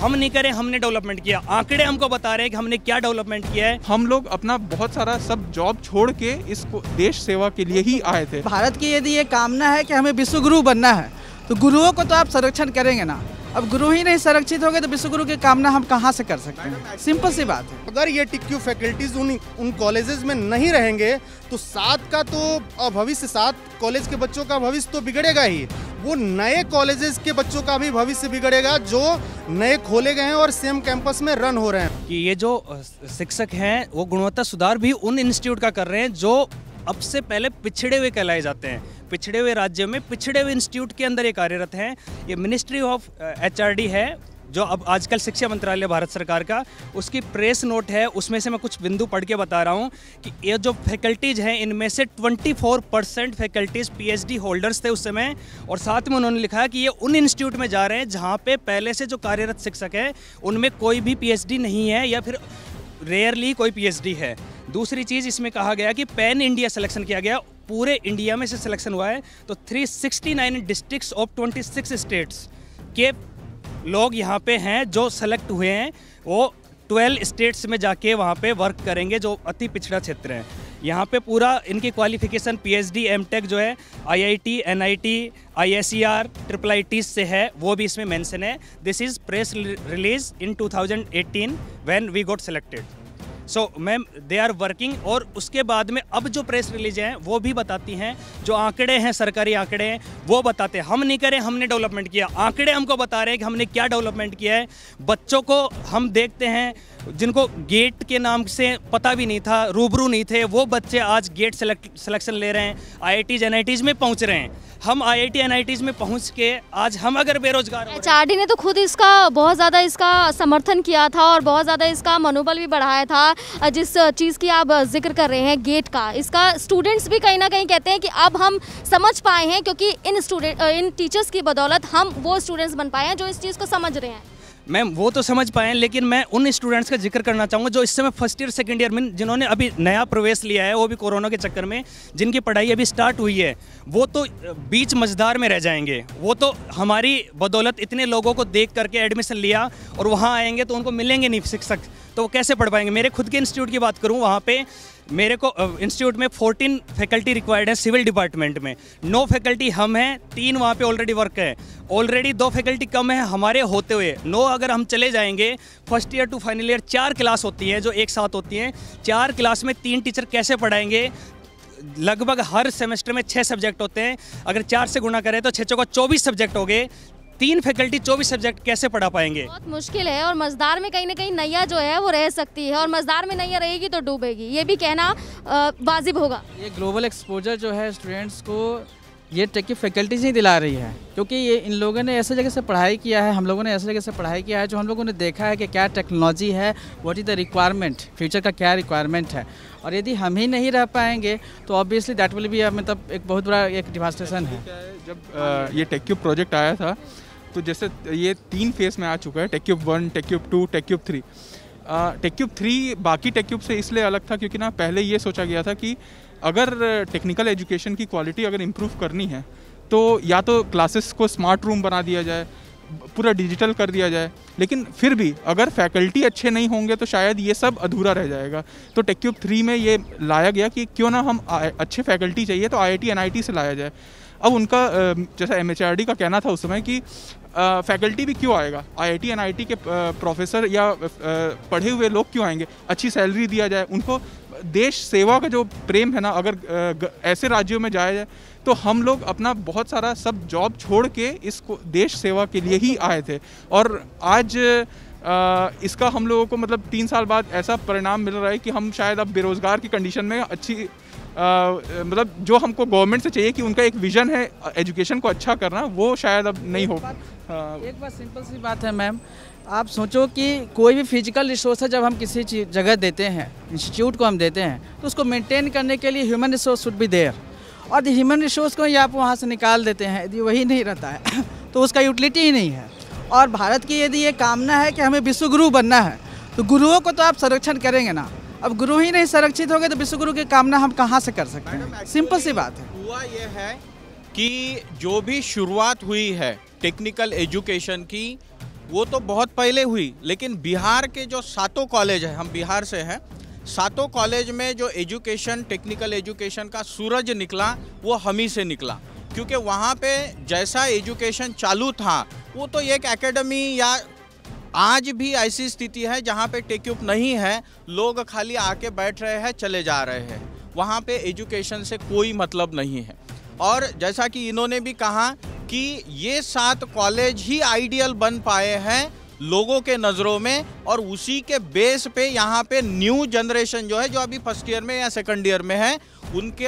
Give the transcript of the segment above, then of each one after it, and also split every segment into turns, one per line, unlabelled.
हम नहीं करें हमने डेवलपमेंट किया आंकड़े हमको बता रहे हैं कि हमने क्या डेवलपमेंट किया है हम लोग अपना बहुत सारा सब जॉब छोड़ के इस
देश सेवा के लिए ही आए
थे
भारत की यदि ये कामना है कि हमें विश्व गुरु बनना है तो गुरुओं को तो आप संरक्षण करेंगे ना
अब गुरु ही नहीं संरक्षित हो गए तो विश्व गुरु की कामना हम कहाँ से कर सकते हैं सिंपल सी बात है अगर ये टिक्यू फैकल्टीज उन उन कॉलेजेस में नहीं रहेंगे तो सात का तो भविष्य सात कॉलेज के बच्चों का भविष्य तो बिगड़ेगा ही वो नए कॉलेजेस के बच्चों का भी भविष्य बिगड़ेगा
जो नए खोले गए हैं और सेम कैंपस में रन हो रहे हैं कि ये जो शिक्षक हैं वो गुणवत्ता सुधार भी उन इंस्टीट्यूट का कर रहे हैं जो अब से पहले पिछड़े हुए कहलाए जाते हैं पिछड़े हुए राज्य में पिछड़े हुए इंस्टीट्यूट के अंदर ये कार्यरत हैं ये मिनिस्ट्री ऑफ एच है जो अब आजकल शिक्षा मंत्रालय भारत सरकार का उसकी प्रेस नोट है उसमें से मैं कुछ बिंदु पढ़ के बता रहा हूँ कि ये जो फैकल्टीज़ हैं इनमें से 24 परसेंट फैकल्टीज़ पीएचडी होल्डर्स थे उस समय और साथ में उन्होंने लिखा कि ये उन इंस्टीट्यूट में जा रहे हैं जहाँ पे पहले से जो कार्यरत शिक्षक हैं उनमें कोई भी पी नहीं है या फिर रेयरली कोई पी है दूसरी चीज़ इसमें कहा गया कि पैन इंडिया सिलेक्शन किया गया पूरे इंडिया में से सिलेक्शन हुआ है तो 369 डिस्ट्रिक्ट्स ऑफ 26 स्टेट्स के लोग यहाँ पे हैं जो सेलेक्ट हुए हैं वो ट्वेल्व स्टेट्स में जाके वहाँ पे वर्क करेंगे जो अति पिछड़ा क्षेत्र है यहाँ पे पूरा इनकी क्वालिफिकेशन पीएचडी एमटेक जो है IIT NIT ISCR triple I से है वो भी इसमें मेंशन है this is press release in 2018 when we got selected so ma'am they are working और उसके बाद में अब जो प्रेस रिलीज हैं वो भी बताती हैं जो आंकड़े हैं सरकारी आंकड़े हैं वो बताते हैं हम नहीं करें हमने डेवलपमेंट किया आंकड़े हमको बता रहे हैं कि हमने क्या डेवलपमेंट किया है बच्चों को हम देखते हैं जिनको गेट के नाम से पता भी नहीं था रूबरू नहीं थे वो बच्चे आज गेट सिलेक्शन ले रहे हैं आईआईटीज एनआईटीज में पहुंच रहे हैं हम आईआईटी एनआईटीज में पहुंच के आज हम अगर बेरोजगार एचआरडी ने
तो खुद इसका बहुत ज़्यादा इसका समर्थन किया था और बहुत ज़्यादा इसका मनोबल भी बढ़ाया था जिस चीज़ की आप जिक्र कर रहे हैं गेट का इसका स्टूडेंट्स भी कहीं ना कहीं कहते हैं कि अब हम समझ पाए हैं क्योंकि इन स्टूडेंट इन टीचर्स की बदौलत हम वो स्टूडेंट्स बन पाए हैं जो इस चीज़ को समझ रहे हैं
मैम वो तो समझ पाए लेकिन मैं उन स्टूडेंट्स का जिक्र करना चाहूँगा जो इस समय फर्स्ट ईयर सेकेंड ईयर में जिन्होंने अभी नया प्रवेश लिया है वो भी कोरोना के चक्कर में जिनकी पढ़ाई अभी स्टार्ट हुई है वो तो बीच मझदार में रह जाएंगे वो तो हमारी बदौलत इतने लोगों को देख करके एडमिशन लिया और वहाँ आएंगे तो उनको मिलेंगे नहीं शिक्षक तो वो कैसे पढ़ पाएंगे मेरे खुद के इंस्टीट्यूट की बात करूँ वहाँ पे मेरे को इंस्टीट्यूट में फोर्टीन फैकल्टी रिक्वायर्ड है सिविल डिपार्टमेंट में नौ फैकल्टी हम हैं तीन वहाँ पे ऑलरेडी वर्क है ऑलरेडी दो फैकल्टी कम है हमारे होते हुए नौ अगर हम चले जाएंगे first year to final year चार क्लास होती है जो एक साथ होती हैं चार क्लास में तीन टीचर कैसे पढ़ाएंगे लगभग हर सेमेस्टर में छः सब्जेक्ट होते हैं अगर चार से गुणा करें तो छः चौका चौबीस सब्जेक्ट हो गए तीन फैकल्टी चौबीस सब्जेक्ट कैसे पढ़ा पाएंगे बहुत
मुश्किल है और मजदार में कहीं ना कहीं नैया जो है वो रह सकती है और मजदार में नैया रहेगी तो डूबेगी ये भी कहना वाजिब होगा
ये ग्लोबल एक्सपोजर जो है स्टूडेंट्स
को ये टेक की फैकल्टीज ही दिला रही है क्योंकि ये इन लोगों ने ऐसे जगह से पढ़ाई किया है हम लोगों ने ऐसे जगह से पढ़ाई किया है जो हम लोगों ने देखा है कि क्या टेक्नोलॉजी है what is the requirement future का क्या रिक्वायरमेंट है और यदि हम ही नहीं रह पाएंगे तो ऑब्वियसली दैट विल भी मतलब एक बहुत
बड़ा एक डिवास्टेशन है जब आ, ये टेक्यू प्रोजेक्ट आया था तो जैसे ये तीन फेज में आ चुका है TEQIP one TEQIP two TEQIP three TEQIP three बाकी टेक्यूब से इसलिए अलग था क्योंकि ना पहले ये सोचा गया था कि अगर टेक्निकल एजुकेशन की क्वालिटी अगर इम्प्रूव करनी है तो या तो क्लासेस को स्मार्ट रूम बना दिया जाए पूरा डिजिटल कर दिया जाए लेकिन फिर भी अगर फैकल्टी अच्छे नहीं होंगे तो शायद ये सब अधूरा रह जाएगा तो टेक्यूब थ्री में ये लाया गया कि क्यों ना हम अच्छे फैकल्टी चाहिए तो आई आई से लाया जाए अब उनका जैसा एम का कहना था उस समय कि फैकल्टी भी क्यों आएगा आईआईटी एनआईटी के प्रोफेसर या पढ़े हुए लोग क्यों आएंगे अच्छी सैलरी दिया जाए उनको देश सेवा का जो प्रेम है ना अगर ऐसे राज्यों में जाया जाए तो हम लोग अपना बहुत सारा सब जॉब छोड़ के इसको देश सेवा के लिए ही आए थे और आज आ, इसका हम लोगों को मतलब तीन साल बाद ऐसा परिणाम मिल रहा है कि हम शायद अब बेरोज़गार की कंडीशन में अच्छी मतलब जो हमको गवर्नमेंट से चाहिए कि उनका एक विजन है एजुकेशन को अच्छा करना वो शायद अब नहीं हो हाँ। एक बात सिंपल
सी बात है मैम आप सोचो कि कोई भी फिजिकल रिसोर्स है जब हम किसी जगह देते हैं इंस्टीट्यूट को हम देते हैं तो उसको मेंटेन करने के लिए ह्यूमन रिसोर्स शुड भी देयर और ह्यूमन रिसोर्स को ही आप वहाँ से निकाल देते हैं यदि वही नहीं रहता है तो उसका यूटिलिटी ही नहीं है और भारत की यदि ये कामना है कि हमें विश्वगुरु बनना है तो गुरुओं को तो आप संरक्षण करेंगे ना अब गुरु ही नहीं संरक्षित हो गए तो विश्वगुरु की कामना हम कहाँ से कर सकते हैं सिंपल सी बात है हुआ
यह है कि जो भी शुरुआत हुई है टेक्निकल एजुकेशन की वो तो बहुत पहले हुई लेकिन बिहार के जो सातों कॉलेज है हम बिहार से हैं सातों कॉलेज में जो एजुकेशन टेक्निकल एजुकेशन का सूरज निकला वो हम ही से निकला क्योंकि वहाँ पे जैसा एजुकेशन चालू था वो तो एक एकेडमी या आज भी ऐसी स्थिति है जहाँ पे टेक्यूब नहीं है लोग खाली आके बैठ रहे हैं चले जा रहे हैं वहाँ पे एजुकेशन से कोई मतलब नहीं है और जैसा कि इन्होंने भी कहा कि ये सात कॉलेज ही आइडियल बन पाए हैं लोगों के नज़रों में और उसी के बेस पे यहाँ पे न्यू जनरेशन जो है जो अभी फर्स्ट ईयर में या सेकंड ईयर में है उनके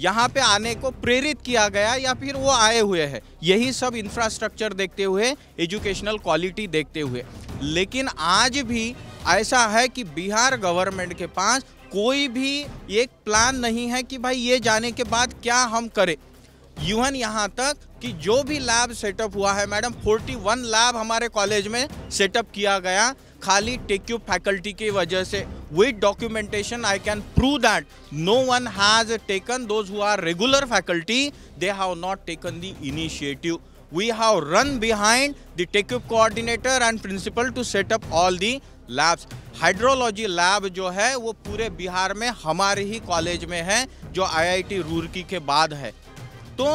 यहाँ पे आने को प्रेरित किया गया या फिर वो आए हुए हैं यही सब इंफ्रास्ट्रक्चर देखते हुए एजुकेशनल क्वालिटी देखते हुए लेकिन आज भी ऐसा है कि बिहार गवर्नमेंट के पास कोई भी एक प्लान नहीं है कि भाई ये जाने के बाद क्या हम करें इवन यहाँ तक कि जो भी लैब सेटअप हुआ है मैडम 41 लैब हमारे कॉलेज में सेटअप किया गया खाली टेक्यू फैकल्टी की वजह से with documentation i can prove that no one has taken those who are regular faculty they have not taken the initiative we have run behind the TechUp coordinator and principal to set up all the labs hydrology lab जो है वो पूरे बिहार में हमारे ही college में है जो IIT Roorkee के बाद है तो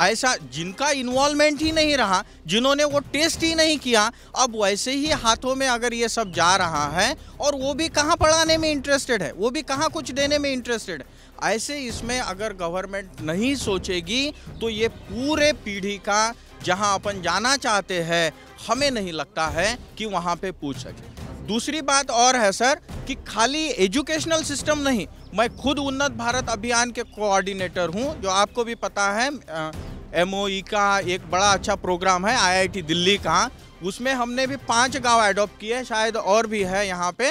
ऐसा जिनका इन्वॉल्वमेंट ही नहीं रहा जिन्होंने वो टेस्ट ही नहीं किया अब वैसे ही हाथों में अगर ये सब जा रहा है और वो भी कहाँ पढ़ाने में इंटरेस्टेड है वो भी कहाँ कुछ देने में इंटरेस्टेड है ऐसे इसमें अगर गवर्नमेंट नहीं सोचेगी तो ये पूरे पीढ़ी का जहाँ अपन जाना चाहते हैं हमें नहीं लगता है कि वहाँ पर पूछ सके दूसरी बात और है सर कि खाली एजुकेशनल सिस्टम नहीं मैं खुद उन्नत भारत अभियान के कोऑर्डिनेटर हूं जो आपको भी पता है एमओई e का एक बड़ा अच्छा प्रोग्राम है आईआईटी दिल्ली का उसमें हमने भी पांच गांव अडोप्ट किए शायद और भी है यहाँ पे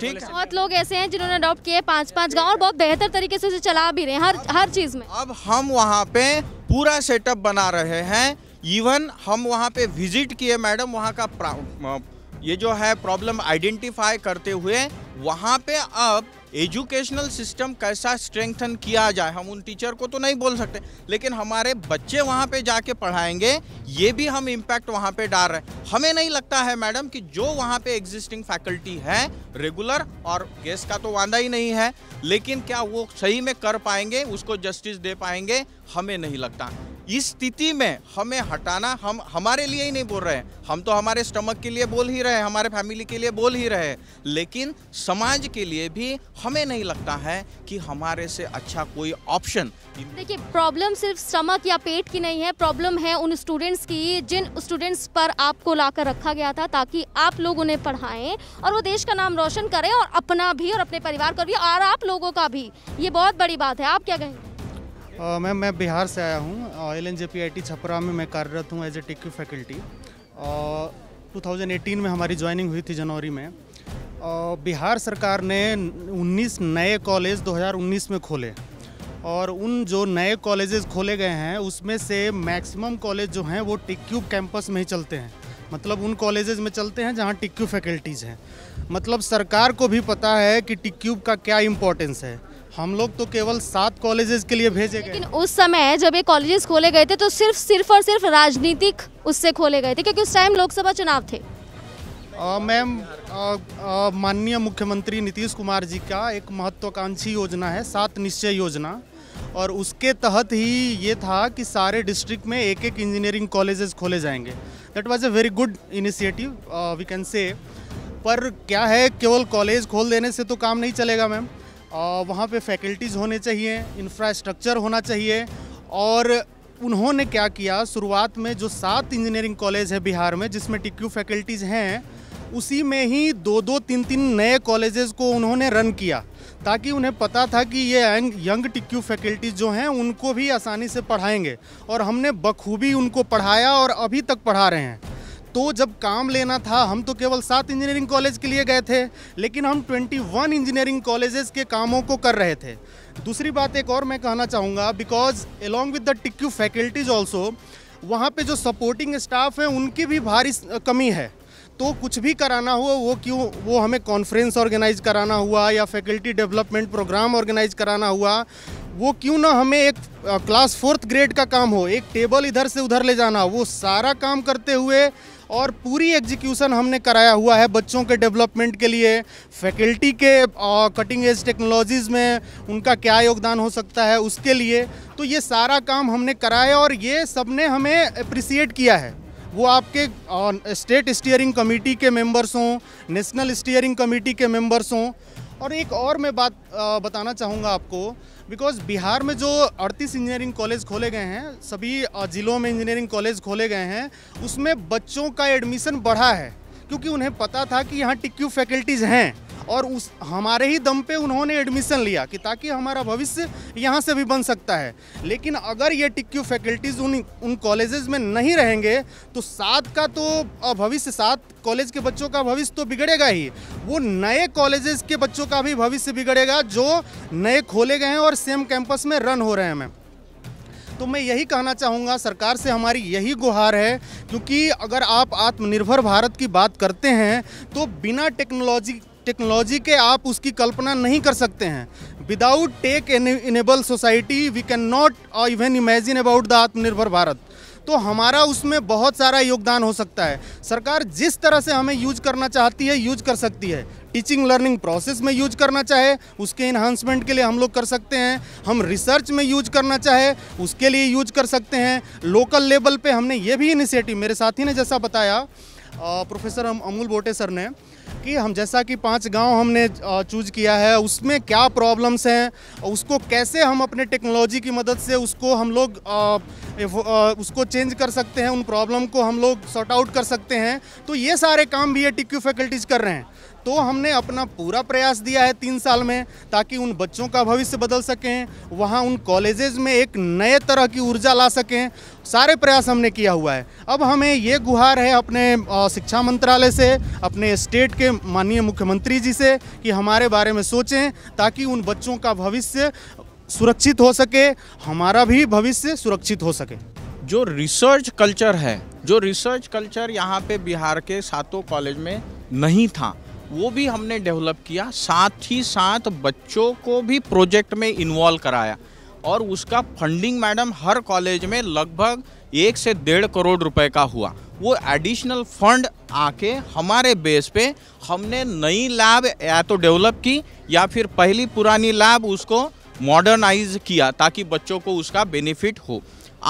ठीक
बहुत लोग ऐसे हैं जिन्होंने अडोप्ट किए पांच पांच गांव और बहुत बेहतर तरीके से उसे चला भी रहे हैं हर हर चीज में अब हम वहाँ
पे पूरा सेटअप बना रहे हैं इवन हम वहाँ पे विजिट किए मैडम वहाँ का ये जो है प्रॉब्लम आइडेंटिफाई करते हुए वहाँ पे अब एजुकेशनल सिस्टम कैसा स्ट्रेंथन किया जाए हम उन टीचर को तो नहीं बोल सकते लेकिन हमारे बच्चे वहाँ पे जाके पढ़ाएंगे ये भी हम इम्पैक्ट वहाँ पे डाल रहे हैं हमें नहीं लगता है मैडम कि जो वहाँ पे एग्जिस्टिंग फैकल्टी है रेगुलर और गेस्ट का तो वादा ही नहीं है लेकिन क्या वो सही में कर पाएंगे उसको जस्टिस दे पाएंगे हमें नहीं लगता इस स्थिति में हमें हटाना हम हमारे लिए ही नहीं बोल रहे हैं हम तो हमारे स्टमक के लिए बोल ही रहे हैं हमारे फैमिली के लिए बोल ही रहे हैं लेकिन समाज के लिए भी हमें नहीं लगता है कि हमारे से अच्छा कोई ऑप्शन
देखिए प्रॉब्लम सिर्फ स्टमक या पेट की नहीं है प्रॉब्लम है उन स्टूडेंट्स की जिन स्टूडेंट्स पर आपको ला रखा गया था ताकि आप लोग उन्हें पढ़ाएं और वो देश का नाम रोशन करें और अपना भी और अपने परिवार का भी और आप लोगों का भी ये बहुत बड़ी बात है आप क्या कहेंगे
मैम मैं बिहार से आया हूँ L N J P I T Chhapra में मैं कार्यरत हूँ एज ए टिक्यू फैकल्टी और 2018 में हमारी ज्वाइनिंग हुई थी जनवरी में और बिहार सरकार ने 19 नए कॉलेज 2019 में खोले और उन जो नए कॉलेजेस खोले गए हैं उसमें से मैक्सिमम कॉलेज जो हैं वो टिक्यूब कैंपस में ही चलते हैं मतलब उन कॉलेजेस में चलते हैं जहाँ टिक्यू फैकल्टीज़ हैं मतलब सरकार को भी पता है कि टिक्यूब का क्या इम्पोर्टेंस है हम लोग तो केवल सात कॉलेजेस के लिए भेजे गए लेकिन उस समय जब
ये कॉलेजेस खोले गए थे तो सिर्फ सिर्फ और सिर्फ राजनीतिक उससे खोले गए थे क्योंकि उस टाइम लोकसभा चुनाव
थे मैम माननीय मुख्यमंत्री नीतीश कुमार जी का एक महत्वाकांक्षी योजना है सात निश्चय योजना और उसके तहत ही ये था कि सारे डिस्ट्रिक्ट में एक एक इंजीनियरिंग कॉलेजेस खोले जाएंगे that was a very good initiative we can say पर क्या है केवल कॉलेज खोल देने से तो काम नहीं चलेगा मैम वहाँ पे फैकल्टीज़ होने चाहिए इंफ्रास्ट्रक्चर होना चाहिए और उन्होंने क्या किया शुरुआत में जो सात इंजीनियरिंग कॉलेज है बिहार में जिसमें टिक्यू फैकल्टीज़ हैं उसी में ही दो दो तीन तीन नए कॉलेजेस को उन्होंने रन किया ताकि उन्हें पता था कि ये यंग टिक्यू फैकल्टीज़ जो हैं उनको भी आसानी से पढ़ाएंगे और हमने बखूबी उनको पढ़ाया और अभी तक पढ़ा रहे हैं तो जब काम लेना था हम तो केवल सात इंजीनियरिंग कॉलेज के लिए गए थे लेकिन हम 21 इंजीनियरिंग कॉलेजेस के कामों को कर रहे थे दूसरी बात एक और मैं कहना चाहूँगा because along with the TEQIP faculties also वहाँ पे जो सपोर्टिंग स्टाफ है उनकी भी भारी कमी है तो कुछ भी कराना हो वो क्यों वो हमें कॉन्फ्रेंस ऑर्गेनाइज कराना हुआ या फैकल्टी डेवलपमेंट प्रोग्राम ऑर्गेनाइज कराना हुआ वो क्यों ना हमें एक क्लास फोर्थ ग्रेड का काम हो एक टेबल इधर से उधर ले जाना वो सारा काम करते हुए और पूरी एग्जीक्यूशन हमने कराया हुआ है बच्चों के डेवलपमेंट के लिए फैकल्टी के कटिंग एज टेक्नोलॉजीज़ में उनका क्या योगदान हो सकता है उसके लिए तो ये सारा काम हमने कराया और ये सब ने हमें अप्रिसिएट किया है वो आपके स्टेट स्टीयरिंग कमेटी के मेंबर्स हों नेशनल स्टीयरिंग कमेटी के मेंबर्स हों और एक और मैं बात बताना चाहूँगा आपको बिकॉज बिहार में जो 38 इंजीनियरिंग कॉलेज खोले गए हैं सभी ज़िलों में इंजीनियरिंग कॉलेज खोले गए हैं उसमें बच्चों का एडमिशन बढ़ा है क्योंकि उन्हें पता था कि यहाँ टिक्यू फैकल्टीज़ हैं और उस हमारे ही दम पे उन्होंने एडमिशन लिया कि ताकि हमारा भविष्य यहाँ से भी बन सकता है लेकिन अगर ये टिक्यू फैकल्टीज़ उन उन कॉलेजेस में नहीं रहेंगे तो सात का तो भविष्य सात कॉलेज के बच्चों का भविष्य तो बिगड़ेगा ही वो नए कॉलेजेस के बच्चों का भी भविष्य बिगड़ेगा जो नए खोले गए हैं और सेम कैंपस में रन हो रहे हैं मैम तो मैं यही कहना चाहूँगा सरकार से हमारी यही गुहार है क्योंकि अगर आप आत्मनिर्भर भारत की बात करते हैं तो बिना टेक्नोलॉजी टेक्नोलॉजी के आप उसकी कल्पना नहीं कर सकते हैं without tech enable society we can not even imagine about the Atmanirbhar Bharat तो हमारा उसमें बहुत सारा योगदान हो सकता है सरकार जिस तरह से हमें यूज करना चाहती है यूज कर सकती है टीचिंग लर्निंग प्रोसेस में यूज करना चाहे उसके इन्हांसमेंट के लिए हम लोग कर सकते हैं हम रिसर्च में यूज करना चाहे उसके लिए यूज कर सकते हैं लोकल लेवल पे हमने ये भी इनिशिएटिव मेरे साथी ने जैसा बताया प्रोफेसर हम अमूल बोटे सर ने कि हम जैसा कि पांच गांव हमने चूज किया है उसमें क्या प्रॉब्लम्स हैं उसको कैसे हम अपने टेक्नोलॉजी की मदद से उसको हम लोग उसको चेंज कर सकते हैं उन प्रॉब्लम को हम लोग सॉर्ट आउट कर सकते हैं तो ये सारे काम भी ये टिक्यू फैकल्टीज़ कर रहे हैं तो हमने अपना पूरा प्रयास दिया है तीन साल में ताकि उन बच्चों का भविष्य बदल सकें वहाँ उन कॉलेजेज में एक नए तरह की ऊर्जा ला सकें सारे प्रयास हमने किया हुआ है अब हमें ये गुहार है अपने शिक्षा मंत्रालय से अपने स्टेट के माननीय मुख्यमंत्री जी से कि हमारे बारे में सोचें ताकि उन बच्चों का भविष्य सुरक्षित हो सके हमारा भी भविष्य सुरक्षित हो सके
जो रिसर्च कल्चर है जो रिसर्च कल्चर यहाँ पे बिहार के सातों कॉलेज में नहीं था वो भी हमने डेवलप किया साथ ही साथ बच्चों को भी प्रोजेक्ट में इन्वॉल्व कराया और उसका फंडिंग मैडम हर कॉलेज में लगभग एक से डेढ़ करोड़ रुपए का हुआ वो एडिशनल फंड आके हमारे बेस पे हमने नई लैब या तो डेवलप की या फिर पहली पुरानी लैब उसको मॉडर्नाइज किया ताकि बच्चों को उसका बेनिफिट हो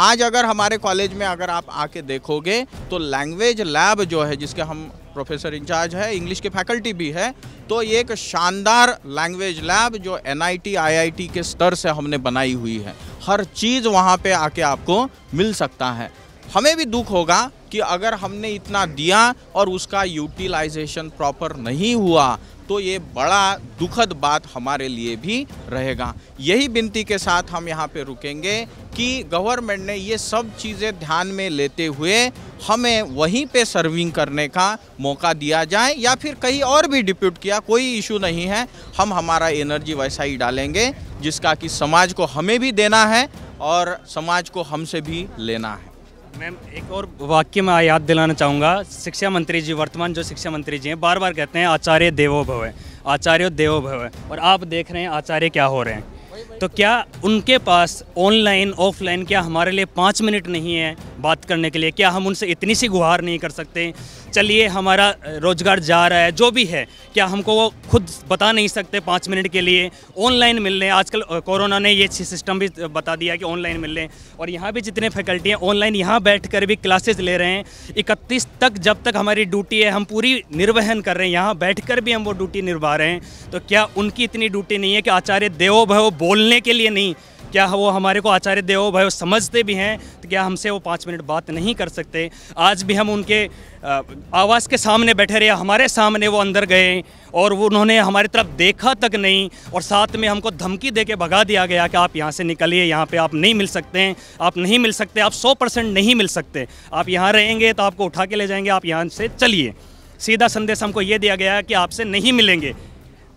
आज अगर हमारे कॉलेज में अगर आप आके देखोगे तो लैंग्वेज लैब जो है जिसके हम प्रोफेसर इंचार्ज है इंग्लिश के फैकल्टी भी है तो ये एक शानदार लैंग्वेज लैब जो एनआईटी आई के स्तर से हमने बनाई हुई है हर चीज़ वहाँ पे आके आपको मिल सकता है हमें भी दुख होगा कि अगर हमने इतना दिया और उसका यूटिलाइजेशन प्रॉपर नहीं हुआ तो ये बड़ा दुखद बात हमारे लिए भी रहेगा यही विनती के साथ हम यहाँ पे रुकेंगे कि गवर्नमेंट ने ये सब चीज़ें ध्यान में लेते हुए हमें वहीं पे सर्विंग करने का मौका दिया जाए या फिर कहीं और भी डिप्यूट किया कोई इशू नहीं है हम हमारा एनर्जी वैसा ही डालेंगे जिसका कि समाज को हमें भी देना है और समाज को
हमसे भी लेना है मैम एक और वाक्य में याद दिलाना चाहूँगा शिक्षा मंत्री जी वर्तमान जो शिक्षा मंत्री जी हैं बार बार कहते हैं आचार्य देवो भव है आचार्य देवो भव है और आप देख रहे हैं आचार्य क्या हो रहे हैं तो क्या उनके पास ऑनलाइन ऑफलाइन क्या हमारे लिए पाँच मिनट नहीं है बात करने के लिए क्या हम उनसे इतनी सी गुहार नहीं कर सकते चलिए हमारा रोज़गार जा रहा है जो भी है क्या हमको वो खुद बता नहीं सकते पाँच मिनट के लिए ऑनलाइन मिल रहे हैं आजकल कोरोना ने ये सिस्टम भी बता दिया कि ऑनलाइन मिल लें और यहाँ भी जितने फैकल्टी हैं ऑनलाइन यहाँ बैठ कर भी क्लासेज ले रहे हैं इकतीस तक जब तक हमारी ड्यूटी है हम पूरी निर्वहन कर रहे हैं यहाँ बैठ कर भी हम वो ड्यूटी निर्वा रहे हैं तो क्या उनकी इतनी ड्यूटी नहीं है कि आचार्य देवो भव बोलने के लिए नहीं क्या वो हमारे को आचार्य देवो भय समझते भी हैं तो क्या हमसे वो पाँच मिनट बात नहीं कर सकते आज भी हम उनके आवास के सामने बैठे रहे हमारे सामने वो अंदर गए और वो उन्होंने हमारी तरफ देखा तक नहीं और साथ में हमको धमकी दे के भगा दिया गया कि आप यहाँ से निकलिए यहाँ पे आप नहीं मिल सकते हैं आप नहीं मिल सकते आप सौ परसेंट नहीं मिल सकते आप यहाँ रहेंगे तो आपको उठा के ले जाएंगे आप यहाँ से चलिए सीधा संदेश हमको ये दिया गया कि आपसे नहीं मिलेंगे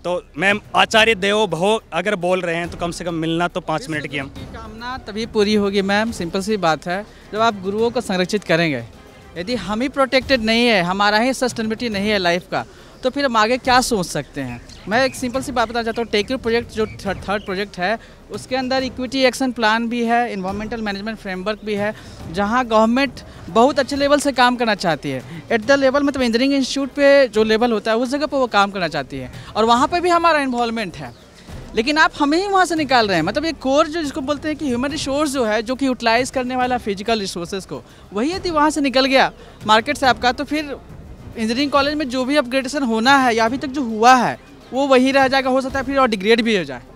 तो मैम आचार्य देव भव अगर बोल रहे हैं तो कम से कम मिलना तो पाँच मिनट की हम
कामना तभी पूरी होगी मैम सिंपल सी बात है जब आप गुरुओं को संरक्षित करेंगे यदि हम ही प्रोटेक्टेड नहीं है हमारा ही सस्टेनेबिलिटी नहीं है लाइफ का तो फिर हम आगे क्या सोच सकते हैं मैं एक सिंपल सी बात बताना चाहता हूँ टेक्यू प्रोजेक्ट जो थर्ड प्रोजेक्ट है उसके अंदर इक्विटी एक्शन प्लान भी है इन्वायरमेंटल मैनेजमेंट फ्रेमवर्क भी है जहाँ गवर्नमेंट बहुत अच्छे लेवल से काम करना चाहती है एट द लेवल मतलब इंजीनियरिंग इंस्टीट्यूट पे जो लेवल होता है उस जगह पर वो काम करना चाहती है और वहाँ पर भी हमारा इन्वॉलमेंट है लेकिन आप हमें ही वहाँ से निकाल रहे हैं मतलब ये कोर जो जिसको बोलते हैं कि ह्यूमन रिसोर्स जो है जो कि यूटिलाइज़ करने वाला फिजिकल रिसोर्सेज को वही यदि वहाँ से निकल गया मार्केट से आपका तो फिर इंजीनियरिंग कॉलेज में जो भी अपग्रेडेशन होना है या अभी तक जो हुआ है वो वही रह जाएगा हो सकता है फिर और डिग्रेड भी हो जाए